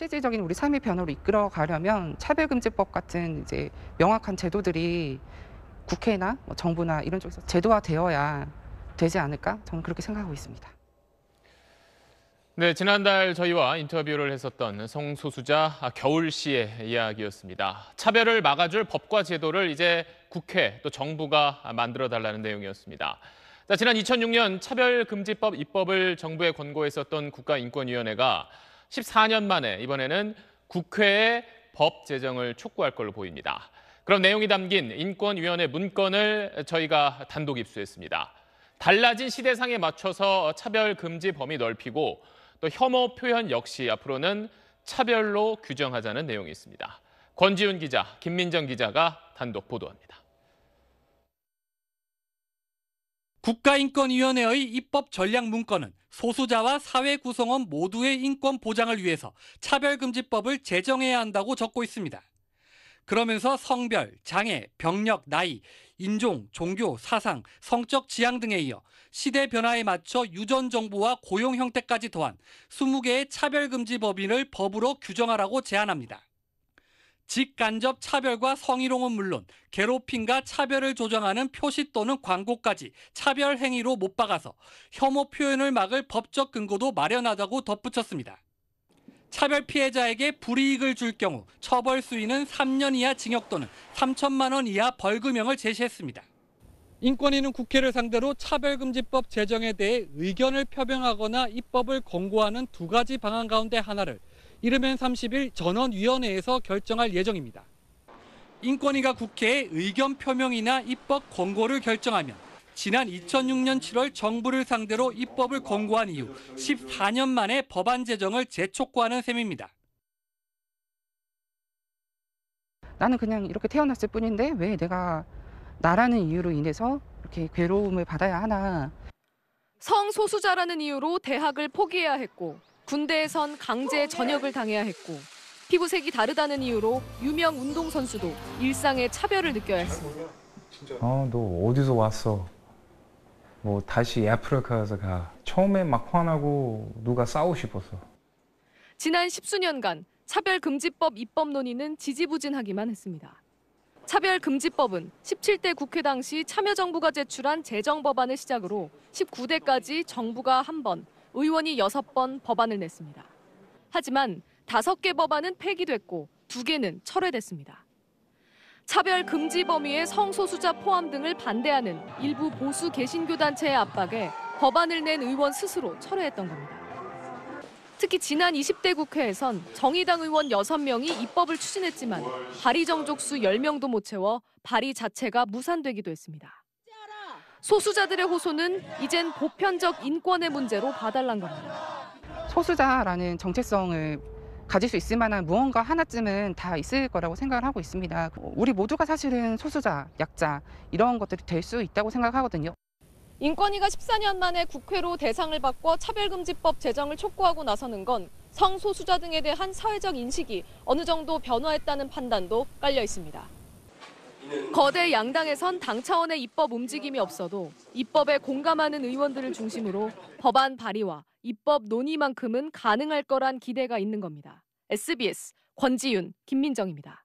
실질적인 우리 삶의 변화로 이끌어 가려면 차별금지법 같은 이제 명확한 제도들이 국회나 뭐 정부나 이런 쪽에서 제도화되어야 되지 않을까 저는 그렇게 생각하고 있습니다. 네, 지난달 저희와 인터뷰를 했었던 성소수자 겨울 씨의 이야기였습니다. 차별을 막아줄 법과 제도를 이제 국회 또 정부가 만들어 달라는 내용이었습니다. 자, 지난 2006년 차별금지법 입법을 정부에 권고했었던 국가인권위원회가 14년 만에 이번에는 국회에 법 제정을 촉구할 걸로 보입니다. 그런 내용이 담긴 인권위원회 문건을 저희가 단독 입수했습니다. 달라진 시대상에 맞춰서 차별 금지 범위 넓히고 또 혐오 표현 역시 앞으로는 차별로 규정하자는 내용이 있습니다. 권지훈 기자, 김민정 기자가 단독 보도합니다. 국가인권위원회의 입법 전략 문건은 소수자와 사회 구성원 모두의 인권 보장을 위해서 차별금지법을 제정해야 한다고 적고 있습니다. 그러면서 성별, 장애, 병력, 나이, 인종, 종교, 사상, 성적 지향 등에 이어 시대 변화에 맞춰 유전 정보와 고용 형태까지 더한 20개의 차별금지 법인을 법으로 규정하라고 제안합니다. 직간접 차별과 성희롱은 물론 괴롭힘과 차별을 조장하는 표시 또는 광고까지 차별 행위로 못 박아서 혐오 표현을 막을 법적 근거도 마련하다고 덧붙였습니다. 차별 피해자에게 불이익을 줄 경우 처벌 수위는 3년 이하 징역 또는 3천만 원 이하 벌금형을 제시했습니다. 인권위는 국회를 상대로 차별금지법 제정에 대해 의견을 표명하거나 입법을 권고하는 두 가지 방안 가운데 하나를 이르면 30일 전원위원회에서 결정할 예정입니다. 인권위가 국회에 의견 표명이나 입법 권고를 결정하면 지난 2006년 7월 정부를 상대로 입법을 권고한 이후 14년 만에 법안 제정을 재촉구하는 셈입니다. 나는 그냥 이렇게 태어났을 뿐인데 왜 내가 나라는 이유로 인해서 이렇게 괴로움을 받아야 하나. 성소수자라는 이유로 대학을 포기해야 했고 군대에선 강제 전역을 당해야 했고 피부색이 다르다는 이유로 유명 운동선수도 일상의 차별을 느껴야 했습니다. 어, 너 어디서 왔어? 뭐 다시 아프리카에서 가. 처음에 막 화나고 누가 싸우고 싶었어. 지난 1 0수년간 차별금지법 입법 논의는 지지부진하기만 했습니다. 차별금지법은 17대 국회 당시 참여정부가 제출한 재정법안을 시작으로 19대까지 정부가 한 번, 의원이 6번 법안을 냈습니다. 하지만 5개 법안은 폐기됐고 2개는 철회됐습니다. 차별 금지 범위에 성소수자 포함 등을 반대하는 일부 보수 개신교 단체의 압박에 법안을 낸 의원 스스로 철회했던 겁니다. 특히 지난 20대 국회에선 정의당 의원 6명이 입법을 추진했지만 발의 정족수 10명도 못 채워 발의 자체가 무산되기도 했습니다. 소수자들의 호소는 이젠 보편적 인권의 문제로 봐달란 겁니다. 소수자라는 정체성을 가질 수 있을 만한 무언가 하나쯤은 다 있을 거라고 생각을 하고 있습니다. 우리 모두가 사실은 소수자, 약자 이런 것들이 될 수 있다고 생각하거든요. 인권위가 14년 만에 국회로 대상을 바꿔 차별금지법 제정을 촉구하고 나서는 건 성소수자 등에 대한 사회적 인식이 어느 정도 변화했다는 판단도 깔려 있습니다. 거대 양당에선 당 차원의 입법 움직임이 없어도 입법에 공감하는 의원들을 중심으로 법안 발의와 입법 논의만큼은 가능할 거란 기대가 있는 겁니다. SBS 권지윤, 김민정입니다.